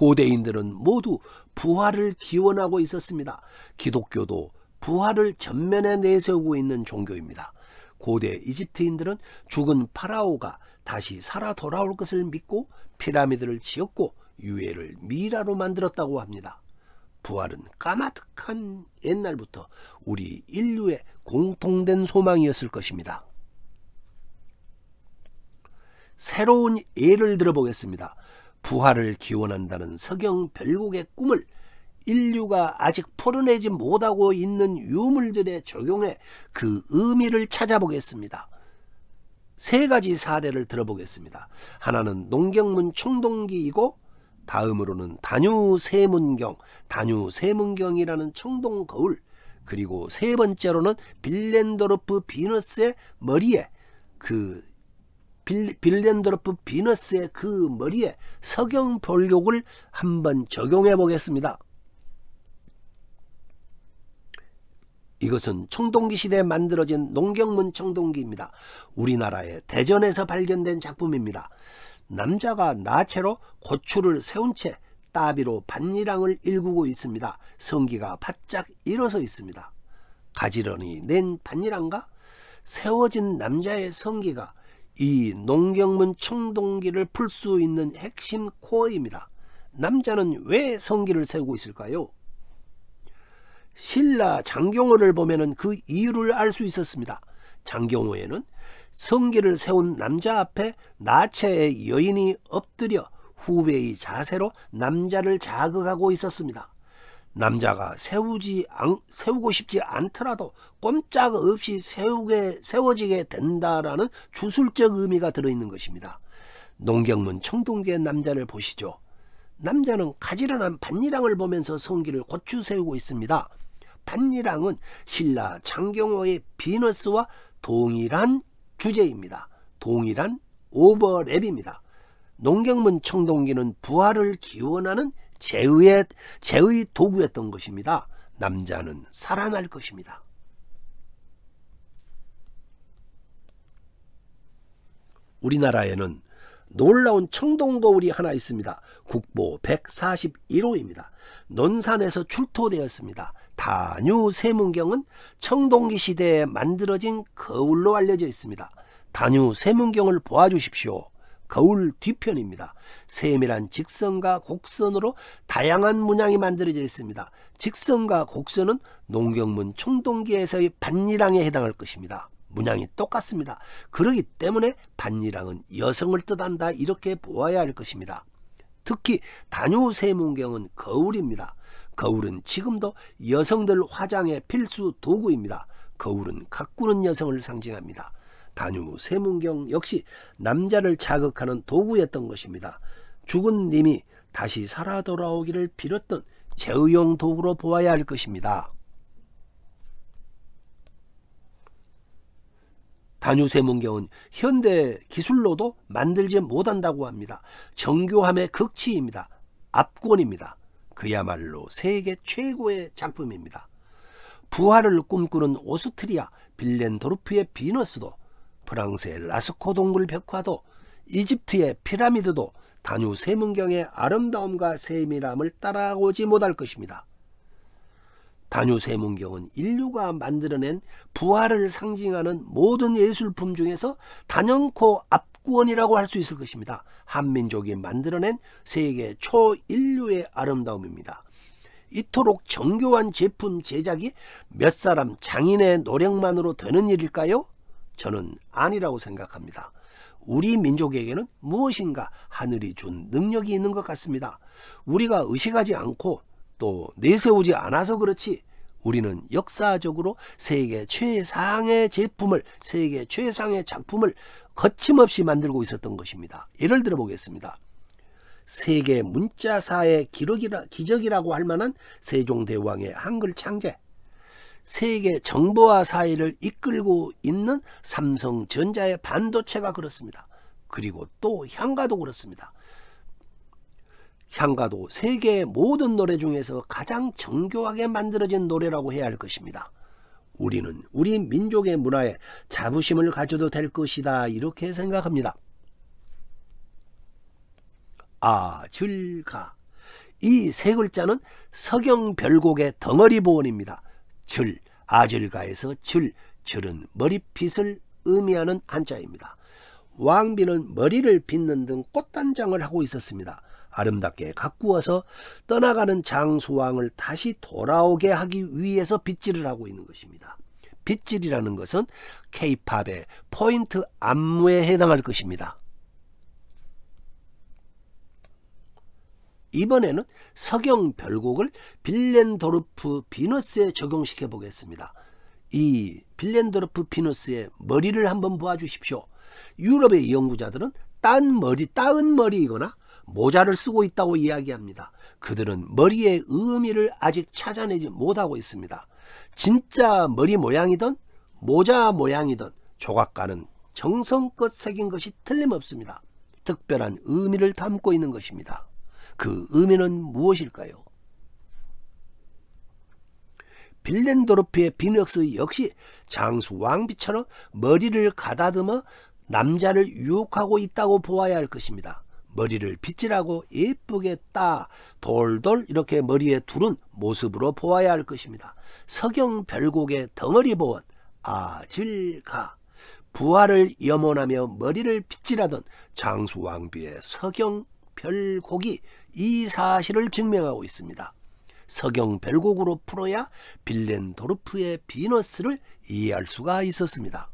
고대인들은 모두 부활을 기원하고 있었습니다. 기독교도 부활을 전면에 내세우고 있는 종교입니다. 고대 이집트인들은 죽은 파라오가 다시 살아 돌아올 것을 믿고 피라미드를 지었고 유해를 미라로 만들었다고 합니다. 부활은 까마득한 옛날부터 우리 인류의 공통된 소망이었을 것입니다. 새로운 예를 들어보겠습니다. 부활을 기원한다는 서경 별곡의 꿈을 인류가 아직 풀어내지 못하고 있는 유물들에 적용해 그 의미를 찾아보겠습니다. 세 가지 사례를 들어보겠습니다. 하나는 농경문 청동기이고 다음으로는 단유 세문경, 단유 세문경이라는 청동 거울, 그리고 세 번째로는 빌렌도르프 비너스의 머리에 그 빌랜드로프 비너스의 그 머리에 석영볼욕을 한번 적용해 보겠습니다. 이것은 청동기 시대에 만들어진 농경문 청동기입니다. 우리나라의 대전에서 발견된 작품입니다. 남자가 나체로 고추를 세운 채 따비로 밭이랑을 일구고 있습니다. 성기가 바짝 일어서 있습니다. 가지런히 낸 밭이랑과 세워진 남자의 성기가 이 농경문 청동기를 풀 수 있는 핵심 코어입니다. 남자는 왜 성기를 세우고 있을까요? 신라 장경호를 보면 그 이유를 알 수 있었습니다. 장경호에는 성기를 세운 남자 앞에 나체의 여인이 엎드려 후배의 자세로 남자를 자극하고 있었습니다. 남자가 세우지 않, 세우고 싶지 않더라도 꼼짝없이 세우게 세워지게 된다라는 주술적 의미가 들어있는 것입니다. 농경문 청동계 남자를 보시죠. 남자는 가지런한 반일랑을 보면서 성기를 고추 세우고 있습니다. 반일랑은 신라 장경호의 비너스와 동일한 주제입니다. 동일한 오버랩입니다. 농경문 청동기는 부활을 기원하는 제의의, 제의 도구였던 것입니다. 남자는 살아날 것입니다. 우리나라에는 놀라운 청동 거울이 하나 있습니다. 국보 141호입니다. 논산에서 출토되었습니다. 단유 세문경은 청동기 시대에 만들어진 거울로 알려져 있습니다. 단유 세문경을 보아주십시오. 거울 뒤편입니다. 세밀한 직선과 곡선으로 다양한 문양이 만들어져 있습니다. 직선과 곡선은 농경문 총동기에서의 반일랑에 해당할 것입니다. 문양이 똑같습니다. 그러기 때문에 반일랑은 여성을 뜻한다 이렇게 보아야 할 것입니다. 특히 단유세문경은 거울입니다. 거울은 지금도 여성들 화장의 필수 도구입니다. 거울은 가꾸는 여성을 상징합니다. 단유무 세문경 역시 남자를 자극하는 도구였던 것입니다. 죽은 님이 다시 살아 돌아오기를 빌었던 제의용 도구로 보아야 할 것입니다. 단유세문경은 현대 기술로도 만들지 못한다고 합니다. 정교함의 극치입니다. 압권입니다. 그야말로 세계 최고의 작품입니다. 부활을 꿈꾸는 오스트리아 빌렌도르프의 비너스도 프랑스의 라스코 동굴 벽화도 이집트의 피라미드도 단유 세문경의 아름다움과 세밀함을 따라오지 못할 것입니다. 단유 세문경은 인류가 만들어낸 부활을 상징하는 모든 예술품 중에서 단연코 압구원이라고 할 수 있을 것입니다. 한민족이 만들어낸 세계 초인류의 아름다움입니다. 이토록 정교한 제품 제작이 몇 사람 장인의 노력만으로 되는 일일까요? 저는 아니라고 생각합니다. 우리 민족에게는 무엇인가 하늘이 준 능력이 있는 것 같습니다. 우리가 의식하지 않고 또 내세우지 않아서 그렇지 우리는 역사적으로 세계 최상의 제품을 세계 최상의 작품을 거침없이 만들고 있었던 것입니다. 예를 들어 보겠습니다. 세계 문자사의 기록이라 기적이라고 할 만한 세종대왕의 한글 창제 세계 정보화 사회를 이끌고 있는 삼성전자의 반도체가 그렇습니다. 그리고 또 향가도 그렇습니다. 향가도 세계의 모든 노래 중에서 가장 정교하게 만들어진 노래라고 해야 할 것입니다. 우리는 우리 민족의 문화에 자부심을 가져도 될 것이다 이렇게 생각합니다. 아즐가이 세 글자는 서경별곡의 덩어리 보원입니다. 줄, 아줄가에서 줄, 줄은 머리핏을 의미하는 한자입니다. 왕비는 머리를 빗는 등 꽃단장을 하고 있었습니다. 아름답게 가꾸어서 떠나가는 장수왕을 다시 돌아오게 하기 위해서 빗질을 하고 있는 것입니다. 빗질이라는 것은 케이팝의 포인트 안무에 해당할 것입니다. 이번에는 석영 별곡을 빌렌도르프 비너스에 적용시켜 보겠습니다. 이 빌렌도르프 비너스의 머리를 한번 보아주십시오. 유럽의 연구자들은 딴 머리, 따은 머리이거나 모자를 쓰고 있다고 이야기합니다. 그들은 머리의 의미를 아직 찾아내지 못하고 있습니다. 진짜 머리 모양이든 모자 모양이든 조각가는 정성껏 새긴 것이 틀림없습니다. 특별한 의미를 담고 있는 것입니다. 그 의미는 무엇일까요? 빌렌도르프의 비넉스 역시 장수 왕비처럼 머리를 가다듬어 남자를 유혹하고 있다고 보아야 할 것입니다. 머리를 빗질하고 예쁘게 따 돌돌 이렇게 머리에 두른 모습으로 보아야 할 것입니다. 석영 별곡의 덩어리 보원 아질가 부활을 염원하며 머리를 빗질하던 장수 왕비의 석영 별곡이 이 사실을 증명하고 있습니다. 서경 별곡으로 풀어야 빌렌도르프의 비너스를 이해할 수가 있었습니다.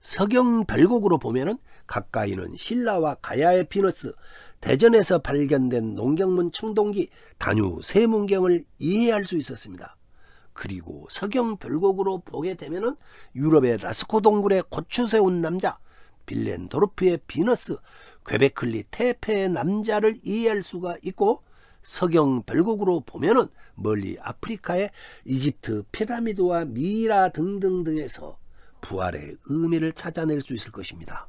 서경 별곡으로 보면 가까이는 신라와 가야의 비너스, 대전에서 발견된 농경문 청동기, 단유 세문경을 이해할 수 있었습니다. 그리고 서경 별곡으로 보게 되면 유럽의 라스코 동굴에 고추 세운 남자, 빌렌도르프의 비너스, 괴베클리 테페의 남자를 이해할 수가 있고 서경 별곡으로 보면은 멀리 아프리카의 이집트 피라미드와 미라 등등등에서 부활의 의미를 찾아낼 수 있을 것입니다.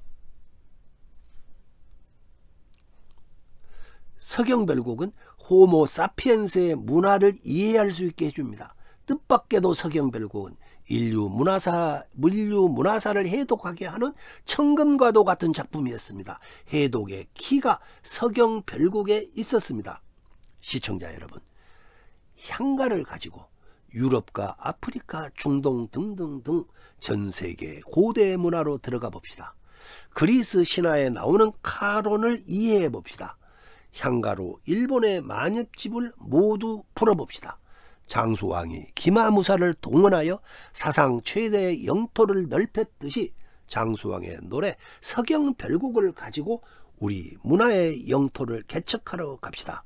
서경 별곡은 호모 사피엔스의 문화를 이해할 수 있게 해줍니다. 뜻밖에도 서경 별곡은 인류 문화사 물류 문화사를 해독하게 하는 청금과도 같은 작품이었습니다. 해독의 키가 서경 별곡에 있었습니다. 시청자 여러분, 향가를 가지고 유럽과 아프리카, 중동 등등등 전 세계 고대 문화로 들어가 봅시다. 그리스 신화에 나오는 카론을 이해해 봅시다. 향가로 일본의 만엽집을 모두 풀어봅시다. 장수왕이 기마무사를 동원하여 사상 최대의 영토를 넓혔듯이 장수왕의 노래 석영별곡을 가지고 우리 문화의 영토를 개척하러 갑시다.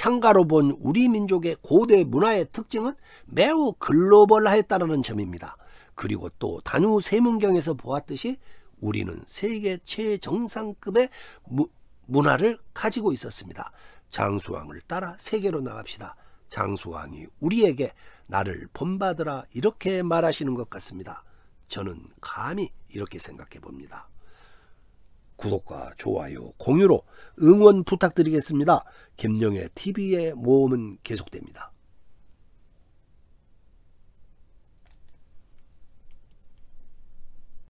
향가로 본 우리 민족의 고대 문화의 특징은 매우 글로벌하였다는 점입니다. 그리고 또 단우 세문경에서 보았듯이 우리는 세계 최정상급의 무, 문화를 가지고 있었습니다. 장수왕을 따라 세계로 나갑시다. 장수왕이 우리에게 나를 본받으라 이렇게 말하시는 것 같습니다. 저는 감히 이렇게 생각해 봅니다. 구독과 좋아요, 공유로 응원 부탁드리겠습니다. 김영애 TV의 모험은 계속됩니다.